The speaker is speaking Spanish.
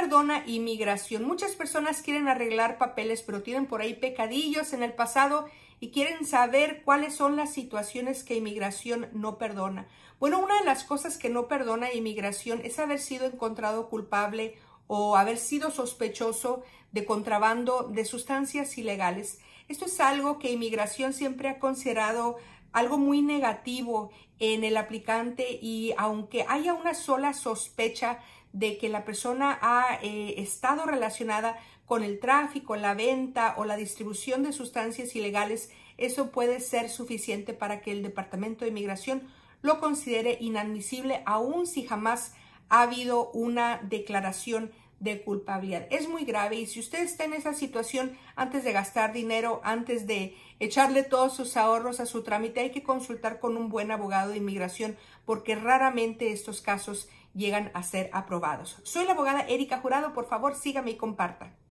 perdona inmigración. Muchas personas quieren arreglar papeles, pero tienen por ahí pecadillos en el pasado y quieren saber cuáles son las situaciones que inmigración no perdona. Bueno, una de las cosas que no perdona inmigración es haber sido encontrado culpable o haber sido sospechoso de contrabando de sustancias ilegales. Esto es algo que inmigración siempre ha considerado algo muy negativo en el aplicante y aunque haya una sola sospecha de que la persona ha eh, estado relacionada con el tráfico, la venta o la distribución de sustancias ilegales, eso puede ser suficiente para que el Departamento de Inmigración lo considere inadmisible, aun si jamás ha habido una declaración de culpabilidad. Es muy grave y si usted está en esa situación, antes de gastar dinero, antes de echarle todos sus ahorros a su trámite, hay que consultar con un buen abogado de inmigración porque raramente estos casos llegan a ser aprobados. Soy la abogada Erika Jurado, por favor sígame y comparta.